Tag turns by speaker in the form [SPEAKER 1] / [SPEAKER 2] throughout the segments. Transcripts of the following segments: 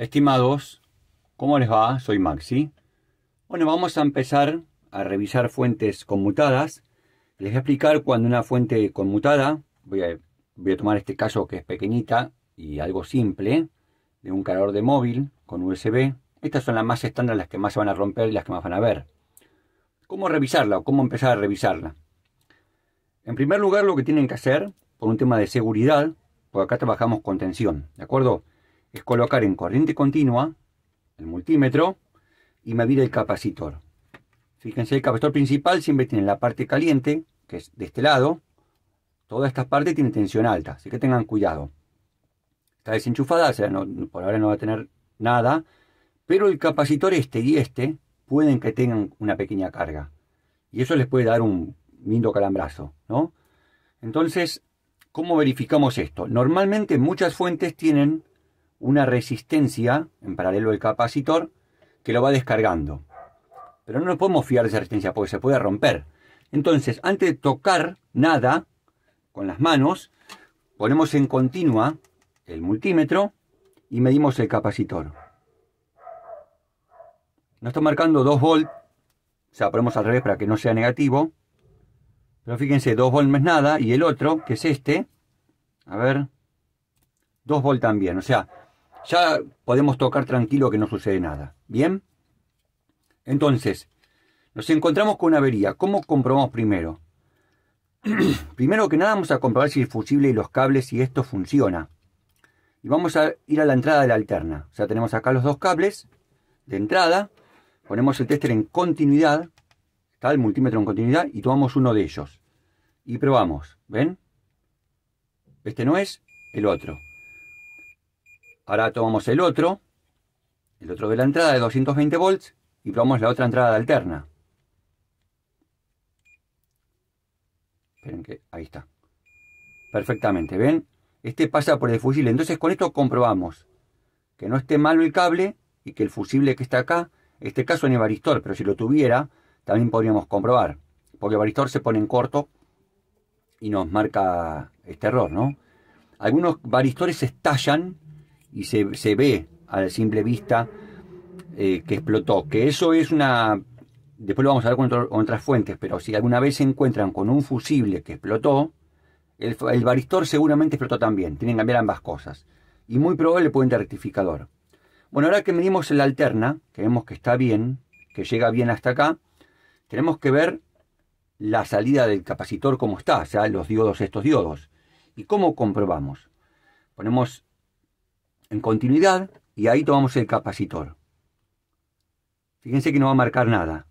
[SPEAKER 1] Estimados, ¿cómo les va? Soy Maxi. Bueno, vamos a empezar a revisar fuentes conmutadas. Les voy a explicar cuando una fuente conmutada, voy a, tomar este caso que es pequeñita y algo simple, de un calor de móvil con USB. Estas son las más estándar, las que más se van a romper y las que más van a ver. ¿Cómo revisarla o cómo empezar a revisarla? En primer lugar, lo que tienen que hacer, por un tema de seguridad, porque acá trabajamos con tensión, ¿de acuerdo? es colocar en corriente continua el multímetro y medir el capacitor. Fíjense, el capacitor principal siempre tiene la parte caliente, que es de este lado. Toda esta parte tiene tensión alta, así que tengan cuidado. Está desenchufada, o sea, por ahora no va a tener nada, pero el capacitor este y este pueden que tengan una pequeña carga. Y eso les puede dar un lindo calambrazo, ¿no? Entonces, ¿cómo verificamos esto? Normalmente muchas fuentes tienen una resistencia, en paralelo al capacitor, que lo va descargando. Pero no nos podemos fiar de esa resistencia porque se puede romper. Entonces, antes de tocar nada con las manos, ponemos en continua el multímetro y medimos el capacitor. no está marcando 2 volt o sea, ponemos al revés para que no sea negativo. Pero fíjense, 2 volts no es nada, y el otro, que es este, a ver, 2 volts también, o sea, ya podemos tocar tranquilo que no sucede nada. ¿Bien? Entonces, nos encontramos con una avería. ¿Cómo comprobamos primero? primero que nada vamos a comprobar si el fusible y los cables si esto funciona. Y vamos a ir a la entrada de la alterna. O sea, tenemos acá los dos cables de entrada. Ponemos el tester en continuidad. Está el multímetro en continuidad y tomamos uno de ellos. Y probamos. ¿Ven? Este no es el otro. Ahora tomamos el otro, el otro de la entrada de 220 volts y probamos la otra entrada de alterna. Esperen que ahí está. Perfectamente, ¿ven? Este pasa por el fusible. Entonces con esto comprobamos que no esté malo el cable y que el fusible que está acá, este caso en varistor pero si lo tuviera, también podríamos comprobar. Porque varistor se pone en corto y nos marca este error, ¿no? Algunos varistores estallan y se, ve a simple vista eh, que explotó. Que eso es una... Después lo vamos a ver con, otras fuentes, pero si alguna vez se encuentran con un fusible que explotó, el, el seguramente explotó también. Tienen que cambiar ambas cosas. Y muy probable puente rectificador. Bueno, ahora que medimos la alterna, que vemos que está bien, que llega bien hasta acá, tenemos que ver la salida del capacitor como está, o sea, los diodos, estos diodos. ¿Y cómo comprobamos? Ponemos en continuidad y ahí tomamos el capacitor. Fíjense que no va a marcar nada.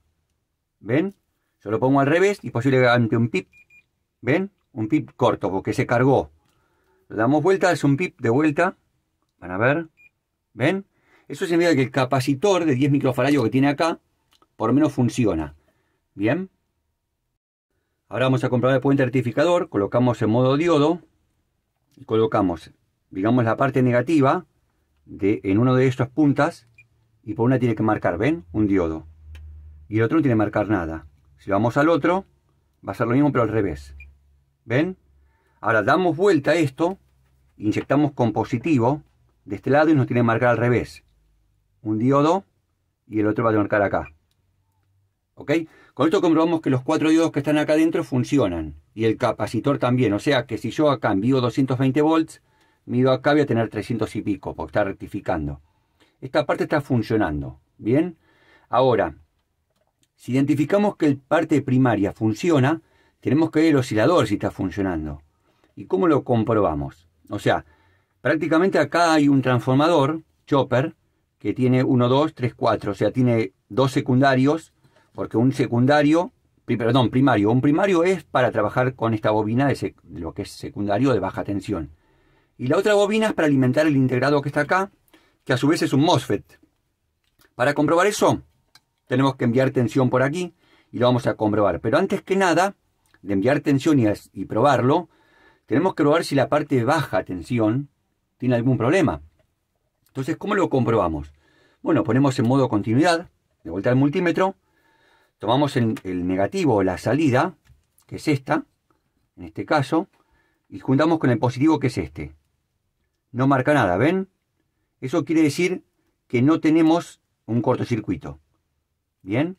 [SPEAKER 1] ¿Ven? Se lo pongo al revés y posiblemente un pip. ¿Ven? Un pip corto porque se cargó. Le damos vuelta, es un pip de vuelta. Van a ver. ¿Ven? Eso significa que el capacitor de 10 microfaradios que tiene acá, por lo menos funciona. ¿Bien? Ahora vamos a comprar el puente rectificador, colocamos en modo diodo y colocamos digamos, la parte negativa de, en uno de estas puntas y por una tiene que marcar, ¿ven? Un diodo. Y el otro no tiene que marcar nada. Si vamos al otro, va a ser lo mismo pero al revés. ¿Ven? Ahora damos vuelta a esto, inyectamos con positivo de este lado y nos tiene que marcar al revés. Un diodo y el otro va a marcar acá. ¿Ok? Con esto comprobamos que los cuatro diodos que están acá adentro funcionan. Y el capacitor también. O sea que si yo acá envío 220 volts, mido acá voy a tener 300 y pico, porque está rectificando. Esta parte está funcionando, ¿bien? Ahora, si identificamos que el parte primaria funciona, tenemos que ver el oscilador si está funcionando. ¿Y cómo lo comprobamos? O sea, prácticamente acá hay un transformador, chopper, que tiene 1, 2, 3, 4, o sea, tiene dos secundarios, porque un secundario, perdón, primario, un primario es para trabajar con esta bobina de lo que es secundario de baja tensión. Y la otra bobina es para alimentar el integrado que está acá, que a su vez es un MOSFET. Para comprobar eso, tenemos que enviar tensión por aquí y lo vamos a comprobar. Pero antes que nada, de enviar tensión y, probarlo, tenemos que probar si la parte de baja tensión tiene algún problema. Entonces, ¿cómo lo comprobamos? Bueno, ponemos en modo continuidad, de vuelta al multímetro, tomamos el negativo, la salida, que es esta, en este caso, y juntamos con el positivo que es este no marca nada, ¿ven? Eso quiere decir que no tenemos un cortocircuito. ¿Bien?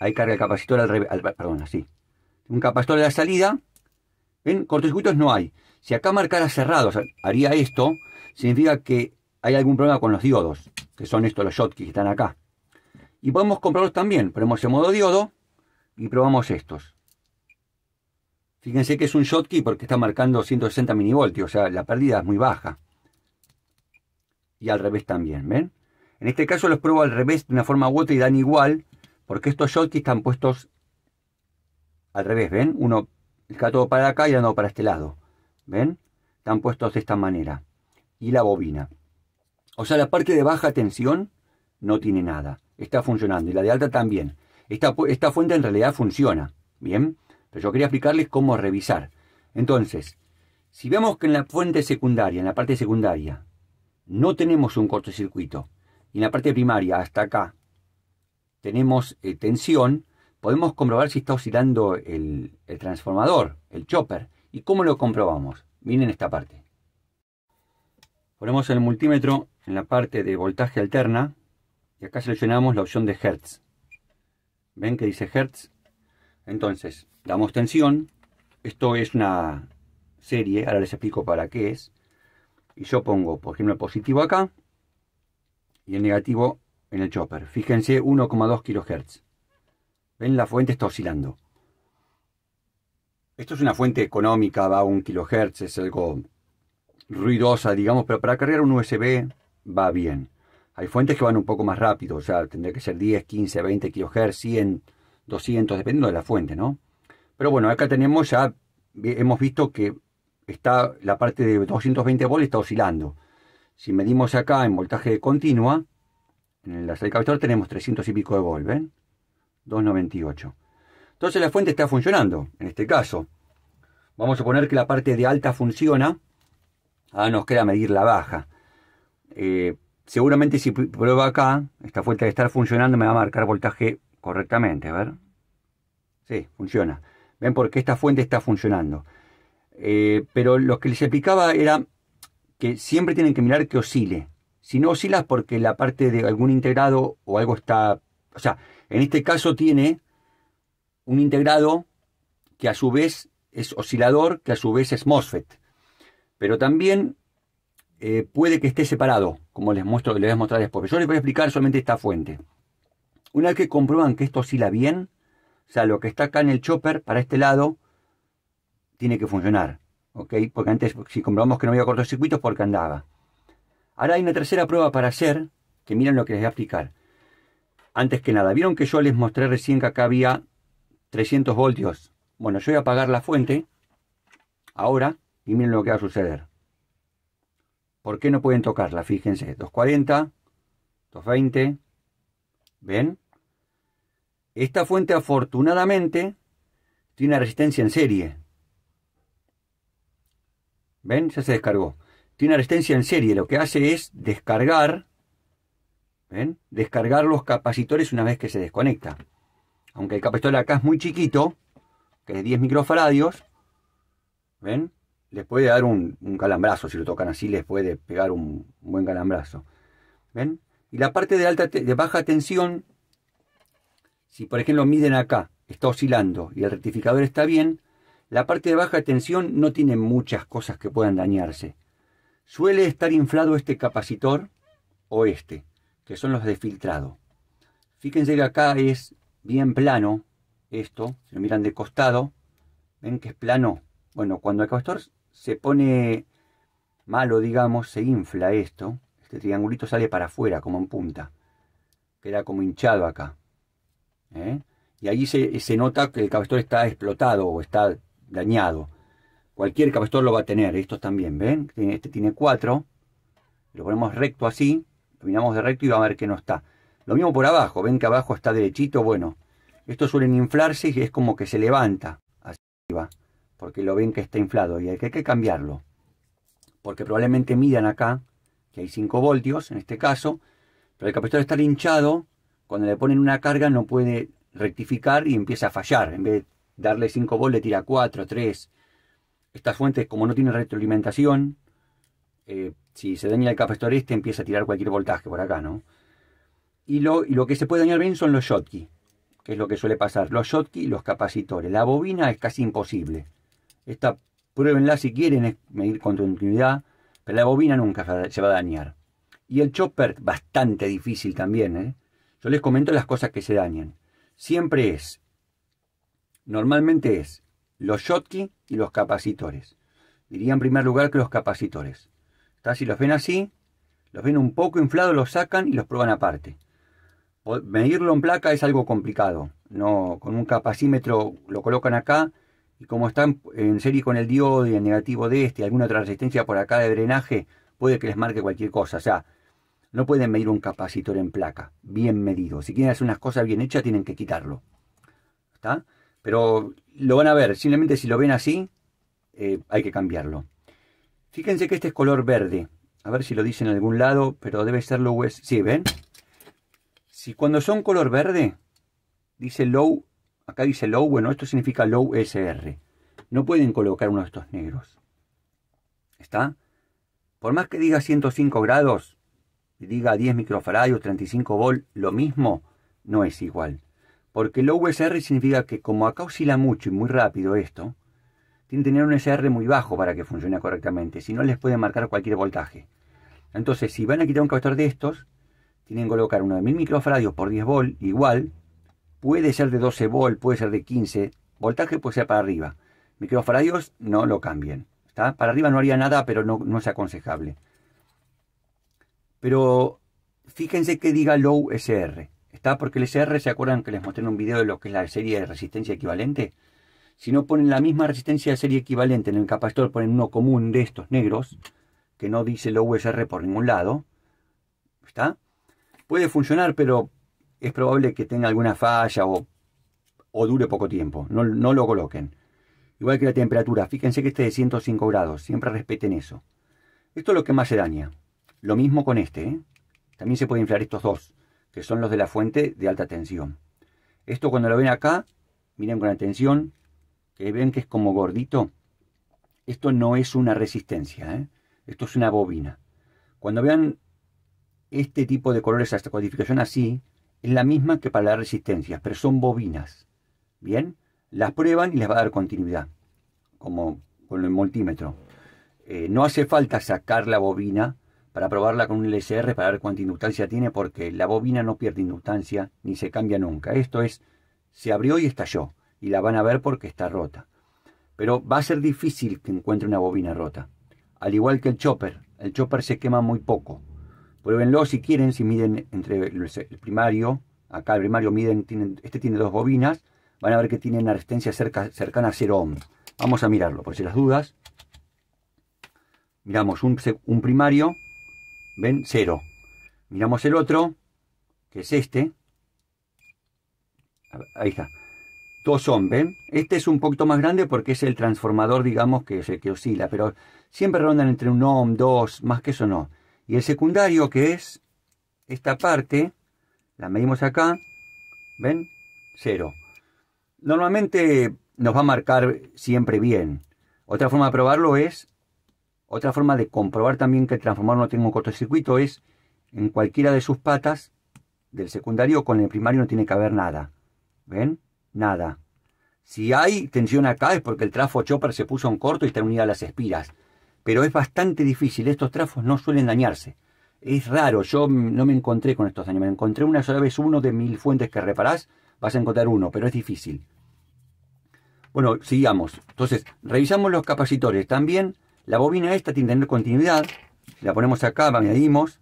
[SPEAKER 1] Ahí carga el capacitor al revés, perdón, así. Un capacitor de la salida. ¿Ven? Cortocircuitos no hay. Si acá marcara cerrado, haría esto, significa que hay algún problema con los diodos, que son estos los shotkeys que están acá. Y podemos comprarlos también. Ponemos en modo diodo y probamos estos. Fíjense que es un Schottky porque está marcando 160 minivoltios, o sea, la pérdida es muy baja. Y al revés también, ¿ven? En este caso los pruebo al revés de una forma u otra y dan igual, porque estos Schottky están puestos al revés, ¿ven? Uno el cátodo para acá y el para este lado, ¿ven? Están puestos de esta manera. Y la bobina. O sea, la parte de baja tensión no tiene nada, está funcionando, y la de alta también. Esta, esta fuente en realidad funciona, ¿bien? Pero yo quería explicarles cómo revisar. Entonces, si vemos que en la fuente secundaria, en la parte secundaria, no tenemos un cortocircuito, y en la parte primaria, hasta acá, tenemos eh, tensión, podemos comprobar si está oscilando el, transformador, el chopper. ¿Y cómo lo comprobamos? Miren esta parte. Ponemos el multímetro en la parte de voltaje alterna y acá seleccionamos la opción de Hertz. ¿Ven que dice Hertz? Entonces, Damos tensión. Esto es una serie, ahora les explico para qué es. Y yo pongo, por ejemplo, el positivo acá y el negativo en el chopper. Fíjense, 1,2 kHz. ¿Ven? La fuente está oscilando. Esto es una fuente económica, va a un kilohertz, es algo ruidosa, digamos, pero para cargar un USB va bien. Hay fuentes que van un poco más rápido, o sea, tendría que ser 10, 15, 20 kilohertz, 100, 200, dependiendo de la fuente, ¿no? Pero bueno, acá tenemos ya, hemos visto que está la parte de 220 volts está oscilando. Si medimos acá en voltaje continua, en el de tenemos 300 y pico de volts, ¿ven? 298. Entonces la fuente está funcionando, en este caso. Vamos a poner que la parte de alta funciona. Ahora nos queda medir la baja. Eh, seguramente si prueba acá, esta fuente de estar funcionando me va a marcar voltaje correctamente. A ver. Sí, funciona ven porque esta fuente está funcionando. Eh, pero lo que les explicaba era que siempre tienen que mirar que oscile. Si no oscilas porque la parte de algún integrado o algo está... O sea, en este caso tiene un integrado que a su vez es oscilador, que a su vez es MOSFET. Pero también eh, puede que esté separado, como les, muestro, les voy a mostrar después. Yo les voy a explicar solamente esta fuente. Una vez que comprueban que esto oscila bien, o sea, lo que está acá en el chopper, para este lado, tiene que funcionar. ¿Ok? Porque antes, si comprobamos que no había cortocircuitos, porque andaba. Ahora hay una tercera prueba para hacer, que miren lo que les voy a explicar. Antes que nada, vieron que yo les mostré recién que acá había 300 voltios. Bueno, yo voy a apagar la fuente ahora y miren lo que va a suceder. ¿Por qué no pueden tocarla? Fíjense, 240, 220, ¿ven? Esta fuente afortunadamente tiene una resistencia en serie. ¿Ven? Ya se descargó. Tiene una resistencia en serie. Lo que hace es descargar. ¿Ven? Descargar los capacitores una vez que se desconecta. Aunque el capacitor acá es muy chiquito, que es 10 microfaradios, ¿ven? Les puede dar un, calambrazo, si lo tocan así, les puede pegar un, buen calambrazo. ¿Ven? Y la parte de, alta, de baja tensión si por ejemplo miden acá, está oscilando y el rectificador está bien, la parte de baja tensión no tiene muchas cosas que puedan dañarse. Suele estar inflado este capacitor o este, que son los de filtrado. Fíjense que acá es bien plano esto, si lo miran de costado, ven que es plano. Bueno, cuando el capacitor se pone malo, digamos, se infla esto, este triangulito sale para afuera como en punta, queda como hinchado acá. ¿eh? Y allí se, nota que el capacitor está explotado o está dañado. Cualquier capacitor lo va a tener, estos también, ¿ven? Este tiene cuatro lo ponemos recto así, miramos de recto y va a ver que no está. Lo mismo por abajo, ven que abajo está derechito, bueno, estos suelen inflarse y es como que se levanta hacia arriba, porque lo ven que está inflado y hay que, hay que cambiarlo. Porque probablemente midan acá, que hay 5 voltios en este caso, pero el capacitor está hinchado cuando le ponen una carga no puede rectificar y empieza a fallar. En vez de darle 5 volts, le tira 4, 3. Estas fuentes, como no tienen retroalimentación, eh, si se daña el capacitor este, empieza a tirar cualquier voltaje por acá, ¿no? Y lo, que se puede dañar bien son los Schottky, que es lo que suele pasar. Los Schottky y los capacitores. La bobina es casi imposible. Esta, pruébenla si quieren, es medir con continuidad, pero la bobina nunca se va a dañar. Y el chopper, bastante difícil también, ¿eh? Yo les comento las cosas que se dañan. Siempre es, normalmente es, los Schottky y los capacitores. Diría en primer lugar que los capacitores. Está, si los ven así, los ven un poco inflados, los sacan y los prueban aparte. Medirlo en placa es algo complicado. No, con un capacímetro lo colocan acá y como están en serie con el diodo y el negativo de este, alguna otra resistencia por acá de drenaje, puede que les marque cualquier cosa. O sea, no pueden medir un capacitor en placa, bien medido. Si quieren hacer unas cosas bien hechas, tienen que quitarlo. ¿Está? Pero lo van a ver, simplemente si lo ven así, eh, hay que cambiarlo. Fíjense que este es color verde. A ver si lo dicen en algún lado, pero debe ser low S. Sí, ¿ven? Si cuando son color verde, dice low, acá dice low, bueno, esto significa low SR. No pueden colocar uno de estos negros. ¿Está? Por más que diga 105 grados, diga 10 microfaradios, 35 volt, lo mismo, no es igual. Porque low SR significa que como acá oscila mucho y muy rápido esto, tiene que tener un SR muy bajo para que funcione correctamente, si no les puede marcar cualquier voltaje. Entonces, si van a quitar un capacitor de estos, tienen que colocar uno de 1000 microfaradios por 10 volt, igual, puede ser de 12 volt, puede ser de 15, voltaje puede ser para arriba. Microfaradios no lo cambien. ¿está? Para arriba no haría nada, pero no es aconsejable. Pero fíjense que diga low SR. Está porque el SR, ¿se acuerdan que les mostré en un video de lo que es la serie de resistencia equivalente? Si no ponen la misma resistencia de serie equivalente en el capacitor, ponen uno común de estos negros, que no dice low SR por ningún lado, ¿está? Puede funcionar, pero es probable que tenga alguna falla o, dure poco tiempo. No, no lo coloquen. Igual que la temperatura, fíjense que esté es de 105 grados, siempre respeten eso. Esto es lo que más se daña. Lo mismo con este. ¿eh? También se puede inflar estos dos, que son los de la fuente de alta tensión. Esto cuando lo ven acá, miren con atención, que ven que es como gordito. Esto no es una resistencia, ¿eh? esto es una bobina. Cuando vean este tipo de colores, esta codificación así, es la misma que para las resistencias, pero son bobinas. Bien, las prueban y les va a dar continuidad, como con el multímetro. Eh, no hace falta sacar la bobina para probarla con un LCR para ver cuánta inductancia tiene, porque la bobina no pierde inductancia ni se cambia nunca. Esto es, se abrió y estalló, y la van a ver porque está rota. Pero va a ser difícil que encuentre una bobina rota. Al igual que el chopper, el chopper se quema muy poco. Pruébenlo si quieren, si miden entre el primario, acá el primario miden, este tiene dos bobinas, van a ver que tienen una resistencia cerca, cercana a 0 ohm. Vamos a mirarlo, por si las dudas. Miramos un primario ¿Ven? Cero. Miramos el otro, que es este. Ahí está. Dos ohm, ¿ven? Este es un poquito más grande porque es el transformador, digamos, que el que oscila, pero siempre rondan entre un ohm, dos, más que eso no. Y el secundario, que es esta parte, la medimos acá, ¿ven? Cero. Normalmente nos va a marcar siempre bien. Otra forma de probarlo es otra forma de comprobar también que el transformador no tiene un cortocircuito es en cualquiera de sus patas del secundario con el primario no tiene que haber nada. ¿Ven? Nada. Si hay tensión acá es porque el trafo chopper se puso en corto y está unida a las espiras. Pero es bastante difícil, estos trafos no suelen dañarse. Es raro, yo no me encontré con estos daños. Me encontré una sola vez uno de mil fuentes que reparás, vas a encontrar uno, pero es difícil. Bueno, sigamos. Entonces, revisamos los capacitores. También la bobina esta tiene que tener continuidad. La ponemos acá, la añadimos.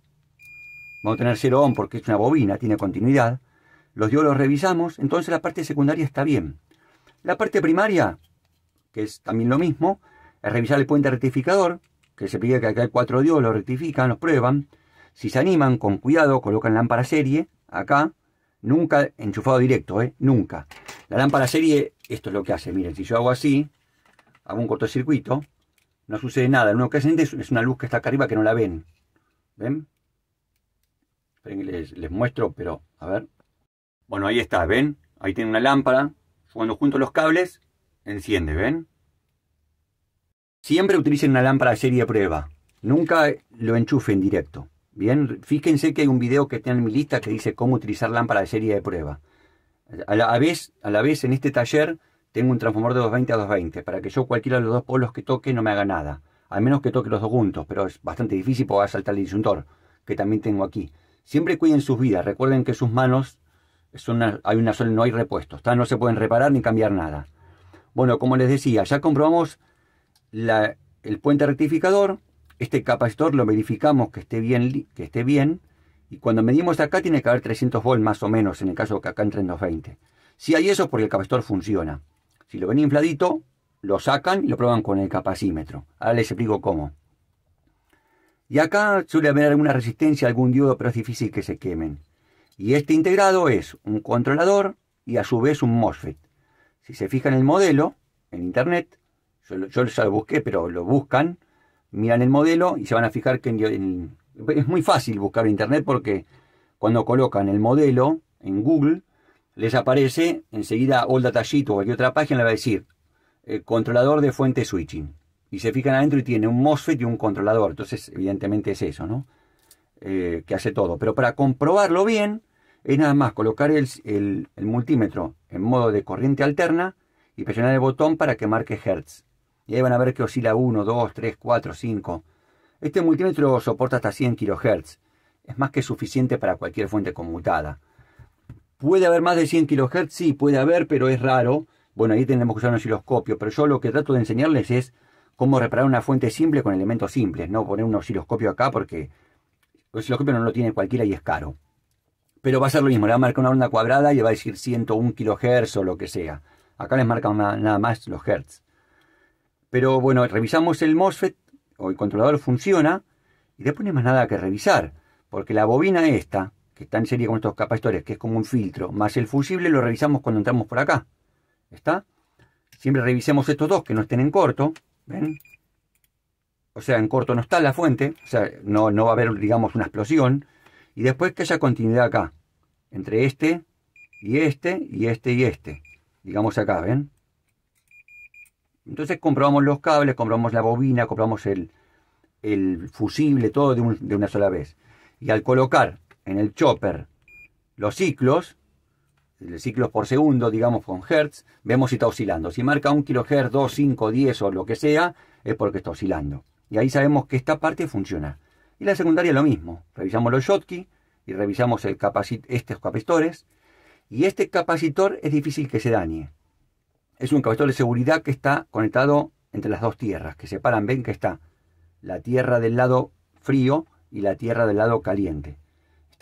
[SPEAKER 1] Vamos a tener 0 ohm porque es una bobina, tiene continuidad. Los diodos revisamos, entonces la parte secundaria está bien. La parte primaria, que es también lo mismo, es revisar el puente rectificador, que se pide que acá hay cuatro diodos, lo rectifican, los prueban. Si se animan, con cuidado, colocan lámpara serie, acá, nunca enchufado directo, ¿eh? nunca. La lámpara serie, esto es lo que hace, miren, si yo hago así, hago un cortocircuito, no sucede nada. Lo único que enciende es una luz que está acá arriba que no la ven. ¿Ven? Esperen les, muestro, pero a ver. Bueno, ahí está, ¿ven? Ahí tiene una lámpara. Cuando junto los cables, enciende, ¿ven? Siempre utilicen una lámpara de serie de prueba. Nunca lo enchufen directo. Bien, fíjense que hay un video que tiene en mi lista que dice cómo utilizar lámpara de serie de prueba. A la, a la vez en este taller tengo un transformador de 220 a 220, para que yo cualquiera de los dos polos que toque no me haga nada. Al menos que toque los dos juntos, pero es bastante difícil porque va a saltar el disyuntor, que también tengo aquí. Siempre cuiden sus vidas, recuerden que sus manos hay una sola, no hay repuestos, no se pueden reparar ni cambiar nada. Bueno, como les decía, ya comprobamos el puente rectificador, este capacitor lo verificamos que esté bien, que esté bien, y cuando medimos acá tiene que haber 300 volts más o menos, en el caso que acá en 220. Si hay eso porque el capacitor funciona. Si lo ven infladito, lo sacan y lo prueban con el capacímetro. Ahora les explico cómo. Y acá suele haber alguna resistencia, algún diodo, pero es difícil que se quemen. Y este integrado es un controlador y a su vez un MOSFET. Si se fijan el modelo en internet, yo, ya lo busqué, pero lo buscan, miran el modelo y se van a fijar que es muy fácil buscar en internet porque cuando colocan el modelo en Google les aparece enseguida Old Datasheet o cualquier otra página, le va a decir eh, controlador de fuente switching. Y se fijan adentro y tiene un MOSFET y un controlador. Entonces, evidentemente es eso, ¿no? Eh, que hace todo. Pero para comprobarlo bien, es nada más colocar el, el, multímetro en modo de corriente alterna y presionar el botón para que marque Hertz. Y ahí van a ver que oscila 1, 2, 3, 4, 5. Este multímetro soporta hasta 100 kHz. Es más que suficiente para cualquier fuente conmutada. ¿Puede haber más de 100 kHz? Sí, puede haber, pero es raro. Bueno, ahí tenemos que usar un osciloscopio, pero yo lo que trato de enseñarles es cómo reparar una fuente simple con elementos simples, no poner un osciloscopio acá porque el osciloscopio no lo tiene cualquiera y es caro. Pero va a ser lo mismo, le va a marcar una onda cuadrada y le va a decir 101 kHz o lo que sea. Acá les marcan nada más los hertz. Pero bueno, revisamos el MOSFET o el controlador funciona y después no hay más nada que revisar, porque la bobina esta, que tan serie con estos capacitores, que es como un filtro, más el fusible lo revisamos cuando entramos por acá. ¿Está? Siempre revisemos estos dos que no estén en corto. ¿Ven? O sea, en corto no está la fuente, o sea, no, no va a haber, digamos, una explosión. Y después que haya continuidad acá, entre este y este y este y este. Digamos acá, ¿ven? Entonces comprobamos los cables, comprobamos la bobina, comprobamos el, el fusible, todo de, de una sola vez. Y al colocar en el chopper los ciclos, ciclos por segundo, digamos con hertz, vemos si está oscilando. Si marca 1 kilohertz 2, 5, 10 o lo que sea, es porque está oscilando. Y ahí sabemos que esta parte funciona. Y la secundaria lo mismo. Revisamos los Schottky y revisamos el estos capacitores. Y este capacitor es difícil que se dañe. Es un capacitor de seguridad que está conectado entre las dos tierras que separan. Ven que está la tierra del lado frío y la tierra del lado caliente.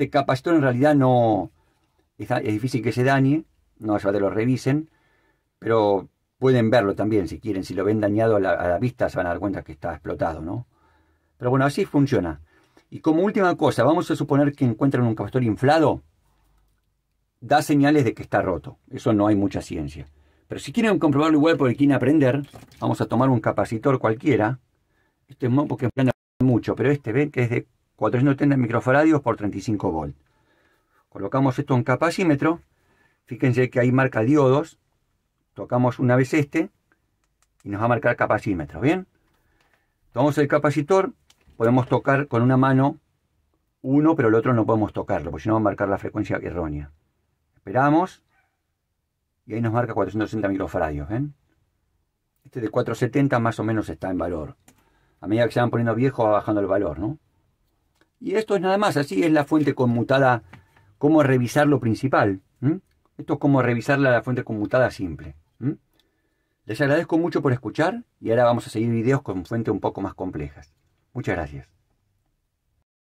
[SPEAKER 1] Este capacitor en realidad no... Es, difícil que se dañe, no a de lo revisen, pero pueden verlo también si quieren. Si lo ven dañado a la, vista se van a dar cuenta que está explotado, ¿no? Pero bueno, así funciona. Y como última cosa, vamos a suponer que encuentran un capacitor inflado. Da señales de que está roto. Eso no hay mucha ciencia. Pero si quieren comprobarlo igual porque quieren aprender, vamos a tomar un capacitor cualquiera. Este es porque aprender mucho, pero este ven que es de 430 microfaradios por 35 volt. Colocamos esto en capacímetro. Fíjense que ahí marca diodos. Tocamos una vez este y nos va a marcar capacímetro. Bien. Tomamos el capacitor. Podemos tocar con una mano uno, pero el otro no podemos tocarlo, porque si no va a marcar la frecuencia errónea. Esperamos. Y ahí nos marca 460 microfaradios. ¿ven? Este de 470 más o menos está en valor. A medida que se van poniendo viejos va bajando el valor, ¿no? Y esto es nada más, así es la fuente conmutada, cómo revisar lo principal. Esto es como revisar la fuente conmutada simple. Les agradezco mucho por escuchar y ahora vamos a seguir videos con fuentes un poco más complejas. Muchas gracias.